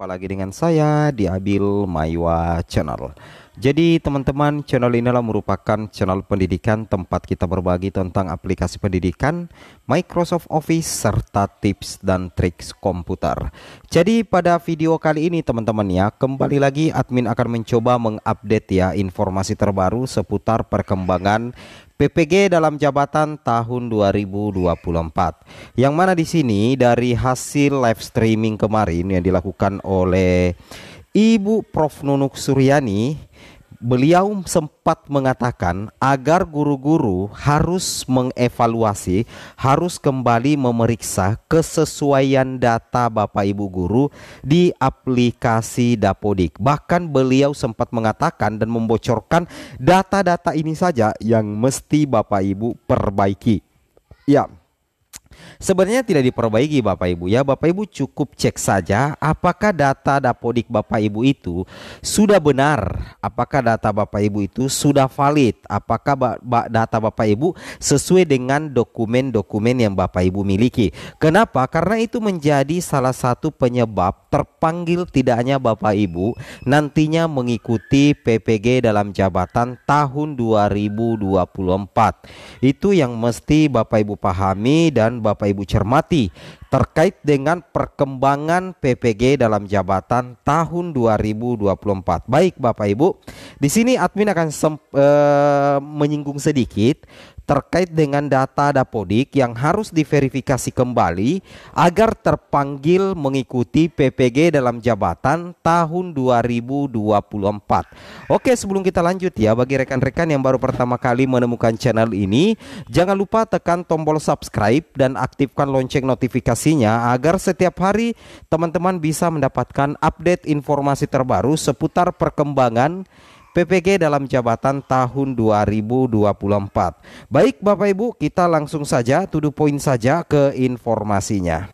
Jumpa lagi dengan saya di Abil Maywa Channel. Jadi teman-teman channel ini adalah merupakan channel pendidikan tempat kita berbagi tentang aplikasi pendidikan, Microsoft Office, serta tips dan trik komputer. Jadi pada video kali ini teman-teman ya, kembali lagi admin akan mencoba mengupdate ya informasi terbaru seputar perkembangan PPG dalam jabatan tahun 2024. Yang mana di sini dari hasil live streaming kemarin yang dilakukan oleh Ibu Prof Nunuk Suryani beliau sempat mengatakan agar guru-guru harus mengevaluasi, harus kembali memeriksa kesesuaian data Bapak Ibu guru di aplikasi Dapodik. Bahkan beliau sempat mengatakan dan membocorkan data-data ini saja yang mesti Bapak Ibu perbaiki. Ya, Sebenarnya tidak diperbaiki Bapak Ibu ya. Bapak Ibu cukup cek saja apakah data dapodik Bapak Ibu itu sudah benar. Apakah data Bapak Ibu itu sudah valid. Apakah data Bapak Ibu sesuai dengan dokumen-dokumen yang Bapak Ibu miliki. Kenapa? Karena itu menjadi salah satu penyebab terpanggil tidaknya Bapak Ibu nantinya mengikuti PPG dalam jabatan tahun 2024. Itu yang mesti Bapak Ibu pahami dan Bapak Bapak Ibu cermati terkait dengan perkembangan PPG dalam jabatan tahun 2024. Baik Bapak Ibu, di sini admin akan e, menyinggung sedikit terkait dengan data Dapodik yang harus diverifikasi kembali agar terpanggil mengikuti PPG dalam jabatan tahun 2024. Oke, sebelum kita lanjut ya, bagi rekan-rekan yang baru pertama kali menemukan channel ini, jangan lupa tekan tombol subscribe dan aktifkan lonceng notifikasi aplikasinya agar setiap hari teman-teman bisa mendapatkan update informasi terbaru seputar perkembangan PPG dalam jabatan tahun 2024. Baik Bapak Ibu, kita langsung saja tuduh poin saja ke informasinya.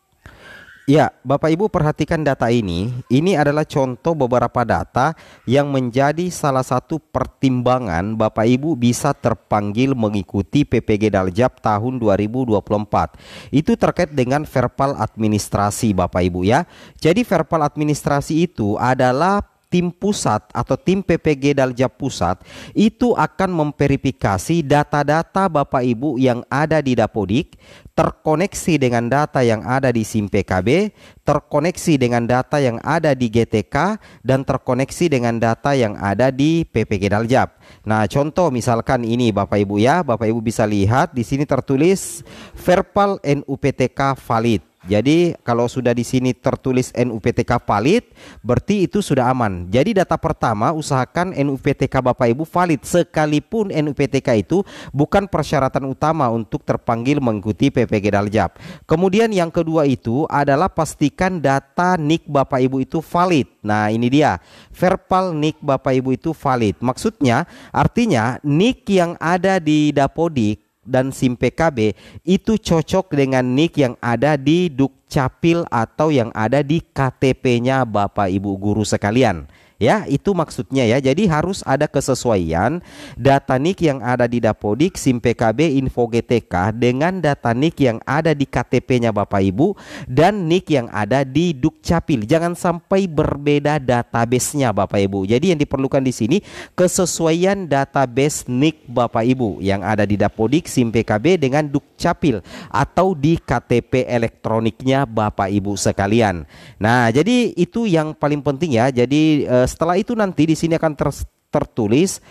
Ya, Bapak Ibu perhatikan data ini. Ini adalah contoh beberapa data yang menjadi salah satu pertimbangan Bapak Ibu bisa terpanggil mengikuti PPG Daljab tahun 2024. Itu terkait dengan verbal administrasi Bapak Ibu ya. Jadi verbal administrasi itu adalah tim pusat atau tim PPG Daljab Pusat itu akan memverifikasi data-data Bapak Ibu yang ada di Dapodik terkoneksi dengan data yang ada di SIM PKB, terkoneksi dengan data yang ada di GTK dan terkoneksi dengan data yang ada di PPG Daljab. Nah, contoh misalkan ini Bapak Ibu ya, Bapak Ibu bisa lihat di sini tertulis verbal NUPTK valid. Jadi kalau sudah di sini tertulis NUPTK valid, berarti itu sudah aman. Jadi data pertama usahakan NUPTK Bapak Ibu valid sekalipun NUPTK itu bukan persyaratan utama untuk terpanggil mengikuti PPG Daljab. Kemudian yang kedua itu adalah pastikan data NIK Bapak Ibu itu valid. Nah, ini dia. Verpal NIK Bapak Ibu itu valid. Maksudnya artinya NIK yang ada di Dapodik dan SIM PKB itu cocok dengan nik yang ada di Dukcapil atau yang ada di KTP-nya Bapak Ibu guru sekalian. Ya, itu maksudnya ya. Jadi harus ada kesesuaian data nik yang ada di Dapodik, SIM PKB, Info GTK dengan data nik yang ada di KTP-nya Bapak Ibu dan nik yang ada di Dukcapil. Jangan sampai berbeda database-nya Bapak Ibu. Jadi yang diperlukan di sini kesesuaian database nik Bapak Ibu yang ada di Dapodik, SIM PKB dengan Dukcapil atau di KTP elektroniknya Bapak Ibu sekalian. Nah, jadi itu yang paling penting ya. Jadi eh, setelah itu nanti di sini akan ter tertulis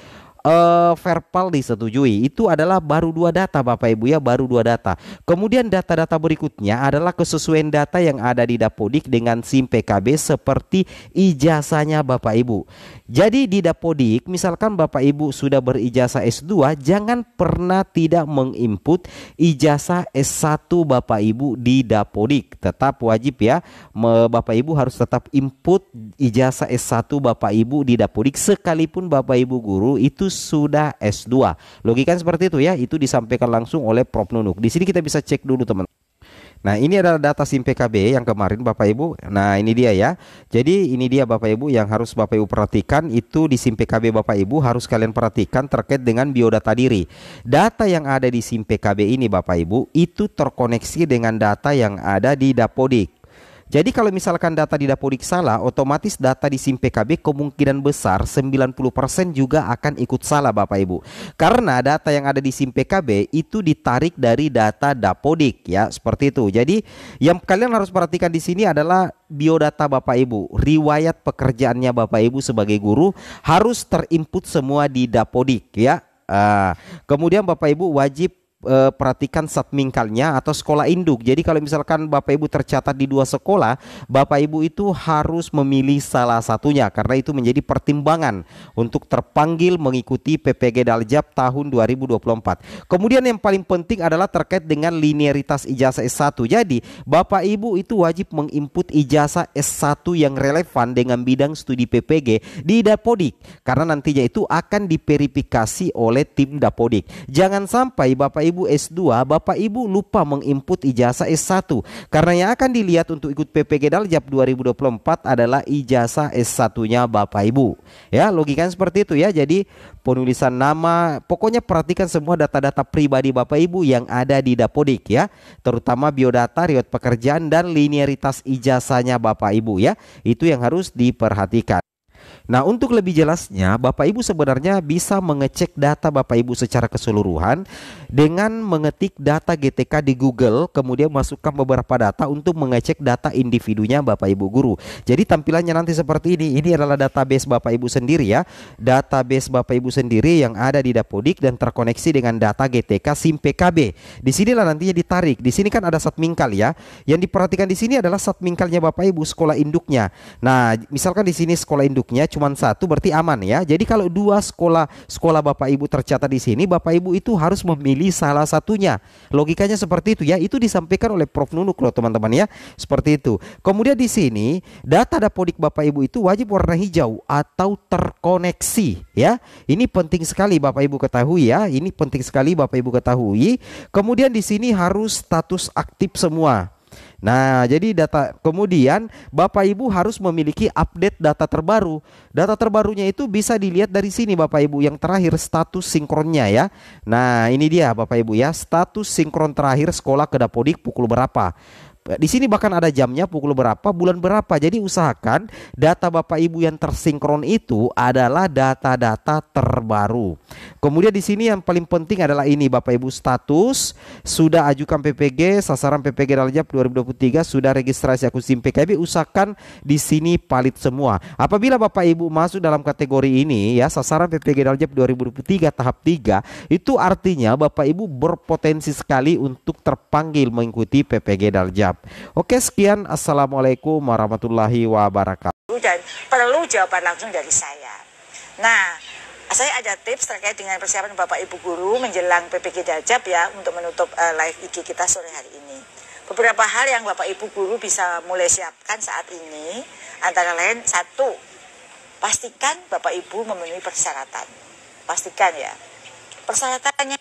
uh, verbal disetujui. Itu adalah baru dua data Bapak Ibu ya, baru dua data. Kemudian data-data berikutnya adalah kesesuaian data yang ada di Dapodik dengan SIM PKB seperti ijazahnya Bapak Ibu. Jadi di Dapodik misalkan Bapak Ibu sudah berijazah S2, jangan pernah tidak menginput ijazah S1 Bapak Ibu di Dapodik. Tetap wajib ya, Bapak Ibu harus tetap input ijazah S1 Bapak Ibu di Dapodik sekalipun Bapak Ibu guru itu sesudah S2. Logika seperti itu ya, itu disampaikan langsung oleh Prof Nunuk. Di sini kita bisa cek dulu teman. Nah, ini adalah data SIM PKB yang kemarin Bapak Ibu. Nah, ini dia ya. Jadi, ini dia Bapak Ibu yang harus Bapak Ibu perhatikan itu di SIM PKB Bapak Ibu harus kalian perhatikan terkait dengan biodata diri. Data yang ada di SIM PKB ini Bapak Ibu itu terkoneksi dengan data yang ada di Dapodik. Jadi kalau misalkan data di Dapodik salah, otomatis data di SIM PKB kemungkinan besar 90% juga akan ikut salah Bapak Ibu. Karena data yang ada di SIM PKB itu ditarik dari data Dapodik ya, seperti itu. Jadi yang kalian harus perhatikan di sini adalah biodata Bapak Ibu, riwayat pekerjaannya Bapak Ibu sebagai guru harus terinput semua di Dapodik ya. Uh, kemudian Bapak Ibu wajib uh, perhatikan submingkalnya atau sekolah induk. Jadi kalau misalkan Bapak Ibu tercatat di dua sekolah, Bapak Ibu itu harus memilih salah satunya karena itu menjadi pertimbangan untuk terpanggil mengikuti PPG Daljab tahun 2024. Kemudian yang paling penting adalah terkait dengan linearitas ijazah S1. Jadi, Bapak Ibu itu wajib menginput ijazah S1 yang relevan dengan bidang studi PPG di Dapodik karena nantinya itu akan diverifikasi oleh tim Dapodik. Jangan sampai Bapak Ibu Ibu S2, Bapak Ibu lupa menginput ijazah S1. Karena yang akan dilihat untuk ikut PPG Daljab 2024 adalah ijazah S1-nya Bapak Ibu. Ya, logikanya seperti itu ya. Jadi penulisan nama, pokoknya perhatikan semua data-data pribadi Bapak Ibu yang ada di Dapodik ya, terutama biodata, riwayat pekerjaan dan linearitas ijazahnya Bapak Ibu ya. Itu yang harus diperhatikan. Nah, untuk lebih jelasnya, Bapak Ibu sebenarnya bisa mengecek data Bapak Ibu secara keseluruhan dengan mengetik data GTK di Google, kemudian masukkan beberapa data untuk mengecek data individunya Bapak Ibu guru. Jadi tampilannya nanti seperti ini. Ini adalah database Bapak Ibu sendiri ya. Database Bapak Ibu sendiri yang ada di Dapodik dan terkoneksi dengan data GTK SIM PKB. Di sinilah nantinya ditarik. Di sini kan ada satmingkal ya. Yang diperhatikan di sini adalah satmingkalnya Bapak Ibu sekolah induknya. Nah, misalkan di sini sekolah induknya cuma satu berarti aman ya. Jadi kalau dua sekolah sekolah Bapak Ibu tercatat di sini, Bapak Ibu itu harus memilih salah satunya. Logikanya seperti itu ya. Itu disampaikan oleh Prof Nunuk loh teman-teman ya. Seperti itu. Kemudian di sini data dapodik Bapak Ibu itu wajib warna hijau atau terkoneksi ya. Ini penting sekali Bapak Ibu ketahui ya. Ini penting sekali Bapak Ibu ketahui. Kemudian di sini harus status aktif semua Nah, jadi data kemudian Bapak Ibu harus memiliki update data terbaru. Data terbarunya itu bisa dilihat dari sini Bapak Ibu yang terakhir status sinkronnya ya. Nah, ini dia Bapak Ibu ya, status sinkron terakhir sekolah ke Dapodik pukul berapa. Eh, di sini bahkan ada jamnya pukul berapa, bulan berapa. Jadi usahakan data Bapak Ibu yang tersinkron itu adalah data-data terbaru. Kemudian di sini yang paling penting adalah ini Bapak Ibu status sudah ajukan PPG sasaran PPG dalam 2023 sudah registrasi akun SIM PKB usahakan di sini valid semua. Apabila Bapak Ibu masuk dalam kategori ini ya sasaran PPG dalam 2023 tahap 3 itu artinya Bapak Ibu berpotensi sekali untuk terpanggil mengikuti PPG Daljab siap. Oke sekian. Assalamualaikum warahmatullahi wabarakatuh. Dan perlu jawaban langsung dari saya. Nah, saya ada tips terkait dengan persiapan Bapak Ibu guru menjelang PPG Dajab ya untuk menutup uh, live IG kita sore hari ini. Beberapa hal yang Bapak Ibu guru bisa mulai siapkan saat ini antara lain satu, pastikan Bapak Ibu memenuhi persyaratan. Pastikan ya. Persyaratannya